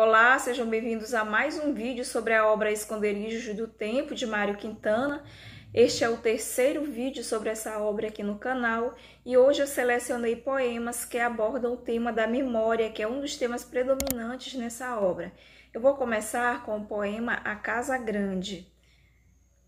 Olá, sejam bem-vindos a mais um vídeo sobre a obra Esconderijos do Tempo, de Mário Quintana. Este é o terceiro vídeo sobre essa obra aqui no canal e hoje eu selecionei poemas que abordam o tema da memória, que é um dos temas predominantes nessa obra. Eu vou começar com o poema A Casa Grande.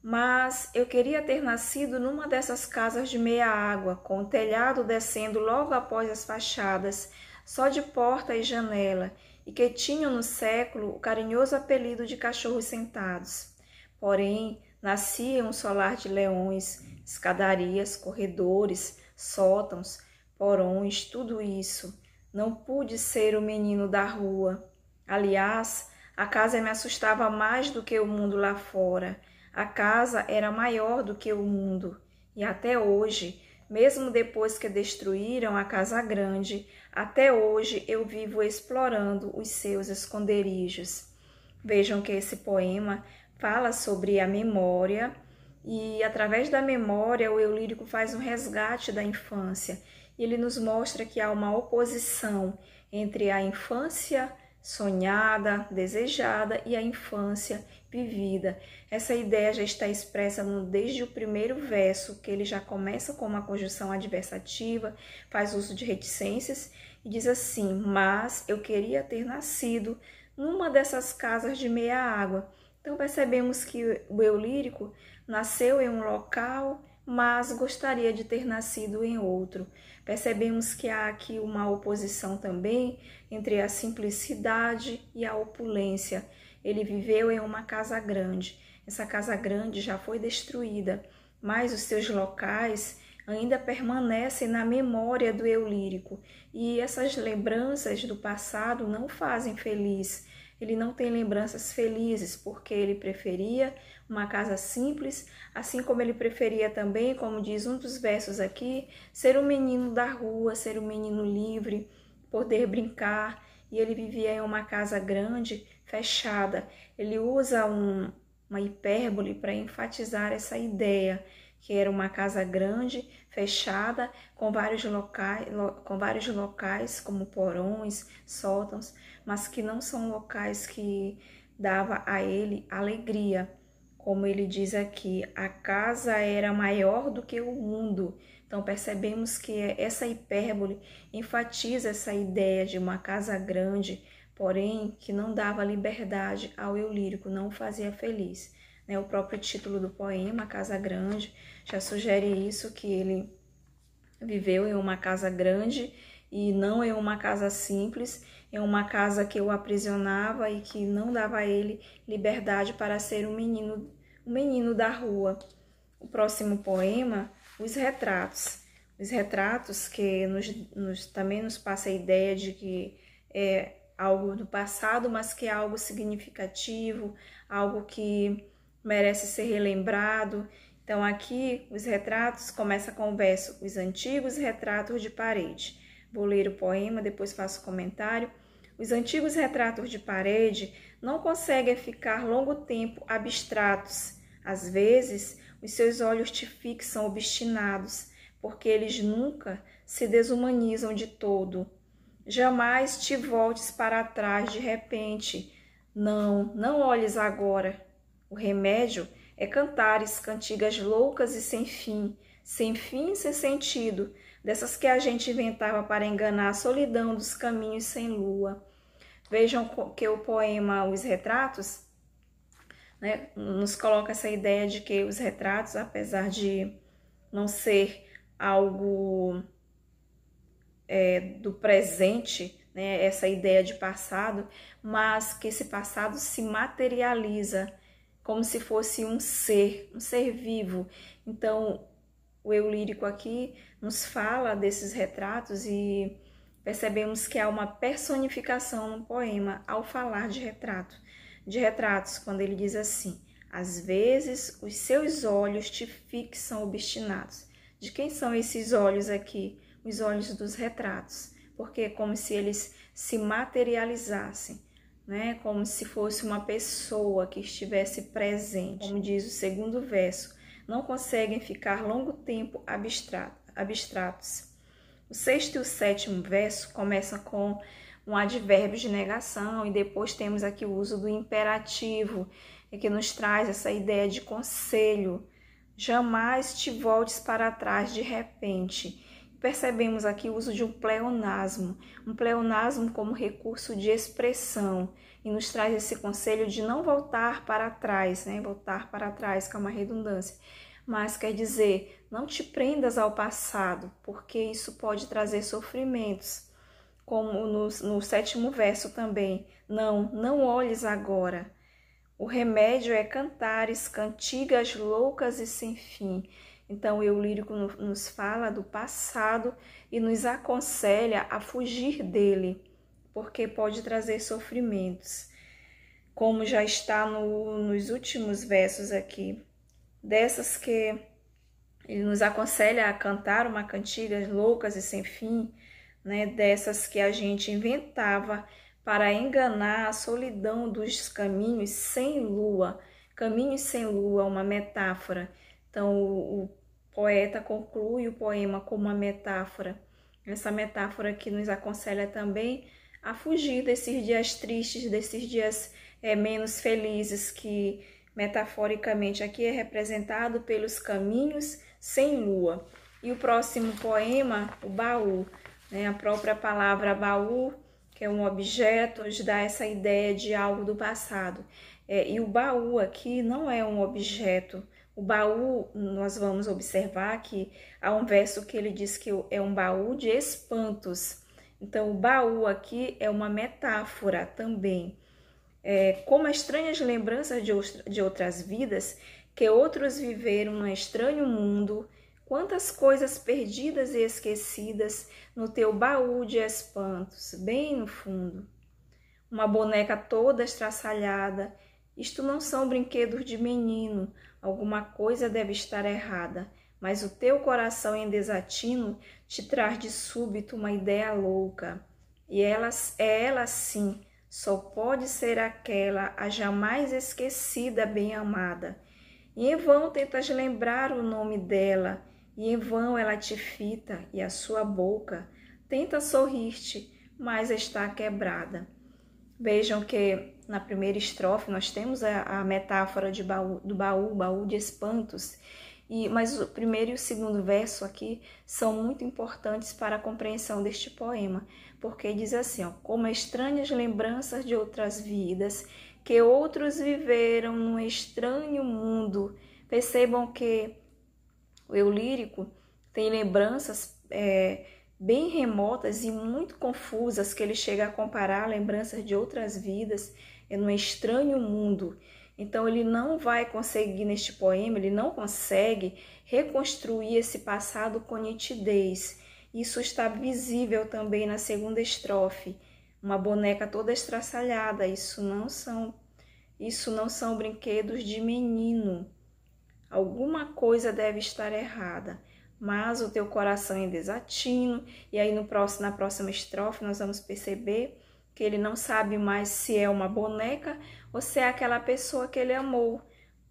Mas eu queria ter nascido numa dessas casas de meia água, com o telhado descendo logo após as fachadas, só de porta e janela, e que tinham no século o carinhoso apelido de cachorros sentados. Porém, nascia um solar de leões, escadarias, corredores, sótãos, porões, tudo isso. Não pude ser o menino da rua. Aliás, a casa me assustava mais do que o mundo lá fora. A casa era maior do que o mundo. E até hoje, mesmo depois que destruíram a casa grande, até hoje eu vivo explorando os seus esconderijos. Vejam que esse poema fala sobre a memória e através da memória o eu lírico faz um resgate da infância. Ele nos mostra que há uma oposição entre a infância sonhada, desejada e a infância vivida. Essa ideia já está expressa no, desde o primeiro verso, que ele já começa com uma conjunção adversativa, faz uso de reticências e diz assim: Mas eu queria ter nascido numa dessas casas de meia água. Então percebemos que o eu lírico nasceu em um local, mas gostaria de ter nascido em outro. Percebemos que há aqui uma oposição também entre a simplicidade e a opulência. Ele viveu em uma casa grande. Essa casa grande já foi destruída, mas os seus locais ainda permanecem na memória do eu lírico. E essas lembranças do passado não fazem feliz. Ele não tem lembranças felizes, porque ele preferia uma casa simples, assim como ele preferia também, como diz um dos versos aqui, ser um menino da rua, ser um menino livre, poder brincar. E ele vivia em uma casa grande fechada. Ele usa um, uma hipérbole para enfatizar essa ideia, que era uma casa grande, fechada, com vários, locais, com vários locais, como porões, sótãos, mas que não são locais que dava a ele alegria. Como ele diz aqui, a casa era maior do que o mundo. Então percebemos que essa hipérbole enfatiza essa ideia de uma casa grande, porém que não dava liberdade ao eu lírico, não o fazia feliz. Né? O próprio título do poema, Casa Grande, já sugere isso, que ele viveu em uma casa grande e não em uma casa simples, em uma casa que o aprisionava e que não dava a ele liberdade para ser um menino, um menino da rua. O próximo poema, Os Retratos. Os retratos que nos, nos, também nos passa a ideia de que é, algo do passado, mas que é algo significativo, algo que merece ser relembrado. Então, aqui os retratos começa com o verso Os Antigos Retratos de Parede. Vou ler o poema, depois faço comentário. Os antigos retratos de parede não conseguem ficar longo tempo abstratos. Às vezes, os seus olhos te fixam obstinados, porque eles nunca se desumanizam de todo, jamais te voltes para trás de repente. Não, não olhes agora. O remédio é cantares, cantigas loucas e sem fim, sem fim, e sem sentido, dessas que a gente inventava para enganar a solidão dos caminhos sem lua. Vejam que o poema Os Retratos né, nos coloca essa ideia de que os retratos, apesar de não ser algo é, do presente, né, essa ideia de passado, mas que esse passado se materializa como se fosse um ser, um ser vivo. Então, o eu lírico aqui nos fala desses retratos e percebemos que há uma personificação no poema ao falar de retrato, de retratos, quando ele diz assim: às vezes os seus olhos te fixam obstinados. De quem são esses olhos aqui? os olhos dos retratos, porque é como se eles se materializassem, né? como se fosse uma pessoa que estivesse presente. Como diz o segundo verso, não conseguem ficar longo tempo abstratos. O sexto e o sétimo verso começam com um advérbio de negação e depois temos aqui o uso do imperativo, que nos traz essa ideia de conselho. Jamais te voltes para trás de repente percebemos aqui o uso de um pleonasmo, um pleonasmo como recurso de expressão, e nos traz esse conselho de não voltar para trás, né? Voltar para trás, que é uma redundância. Mas quer dizer, não te prendas ao passado, porque isso pode trazer sofrimentos. Como no, no sétimo verso também, não, não olhes agora. O remédio é cantares, cantigas loucas e sem fim. Então, o eu lírico nos fala do passado e nos aconselha a fugir dele, porque pode trazer sofrimentos, como já está no, nos últimos versos aqui. Dessas que ele nos aconselha a cantar uma cantiga loucas e sem fim, né, dessas que a gente inventava para enganar a solidão dos caminhos sem lua. Caminhos sem lua uma metáfora. Então, o, o poeta conclui o poema com uma metáfora. Essa metáfora que nos aconselha também a fugir desses dias tristes, desses dias é, menos felizes, que metaforicamente aqui é representado pelos caminhos sem lua. E o próximo poema, o baú, né? a própria palavra baú, que é um objeto, nos dá essa ideia de algo do passado. É, e o baú aqui não é um objeto, o baú, nós vamos observar que há um verso que ele diz que é um baú de espantos. Então, o baú aqui é uma metáfora também. É, como estranhas lembranças de, de outras vidas que outros viveram num estranho mundo, quantas coisas perdidas e esquecidas no teu baú de espantos, bem no fundo. Uma boneca toda estraçalhada, isto não são brinquedos de menino, alguma coisa deve estar errada, mas o teu coração em desatino te traz de súbito uma ideia louca. E elas é ela sim, só pode ser aquela a jamais esquecida bem-amada. E em vão tentas lembrar o nome dela, e em vão ela te fita e a sua boca tenta sorrir-te, mas está quebrada. Vejam que na primeira estrofe, nós temos a, a metáfora de baú, do baú, baú de espantos, e, mas o primeiro e o segundo verso aqui são muito importantes para a compreensão deste poema, porque diz assim: ó, como estranhas lembranças de outras vidas que outros viveram num estranho mundo. Percebam que o eu lírico tem lembranças é, bem remotas e muito confusas que ele chega a comparar lembranças de outras vidas é num estranho mundo. Então ele não vai conseguir neste poema, ele não consegue reconstruir esse passado com nitidez. Isso está visível também na segunda estrofe, uma boneca toda estraçalhada. Isso não são isso não são brinquedos de menino. Alguma coisa deve estar errada, mas o teu coração é desatino. E aí no próximo, na próxima estrofe nós vamos perceber que ele não sabe mais se é uma boneca ou se é aquela pessoa que ele amou.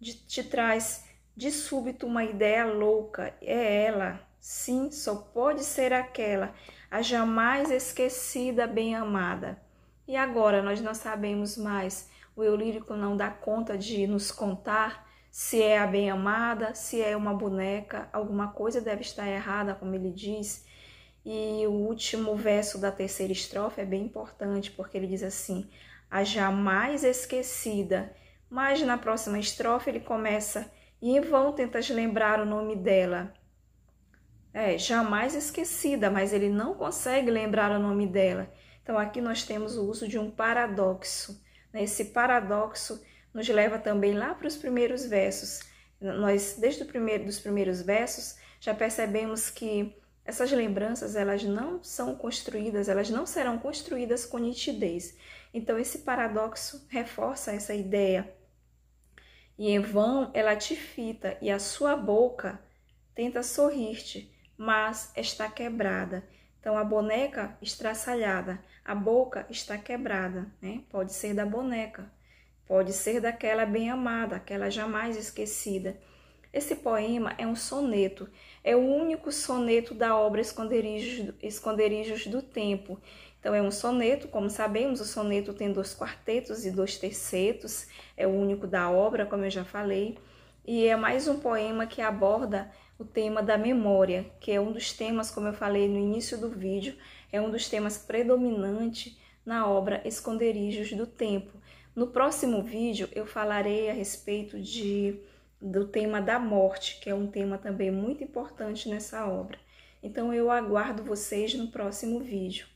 De, te traz de súbito uma ideia louca. É ela, sim, só pode ser aquela, a jamais esquecida, bem amada. E agora nós não sabemos mais. O eu lírico não dá conta de nos contar se é a bem amada, se é uma boneca, alguma coisa deve estar errada, como ele diz. E o último verso da terceira estrofe é bem importante, porque ele diz assim: a jamais esquecida. Mas na próxima estrofe ele começa: e em vão tentas lembrar o nome dela. É, jamais esquecida, mas ele não consegue lembrar o nome dela. Então aqui nós temos o uso de um paradoxo. Né? Esse paradoxo nos leva também lá para os primeiros versos. Nós, desde o primeiro, dos primeiros versos, já percebemos que essas lembranças, elas não são construídas, elas não serão construídas com nitidez. Então esse paradoxo reforça essa ideia. E em vão ela te fita e a sua boca tenta sorrir-te, mas está quebrada. Então a boneca estraçalhada, a boca está quebrada, né? Pode ser da boneca, pode ser daquela bem amada, aquela jamais esquecida. Esse poema é um soneto, é o único soneto da obra Esconderijos, Esconderijos do Tempo. Então, é um soneto, como sabemos, o soneto tem dois quartetos e dois tercetos, é o único da obra, como eu já falei, e é mais um poema que aborda o tema da memória, que é um dos temas, como eu falei no início do vídeo, é um dos temas predominante na obra Esconderijos do Tempo. No próximo vídeo eu falarei a respeito de do tema da morte, que é um tema também muito importante nessa obra. Então eu aguardo vocês no próximo vídeo.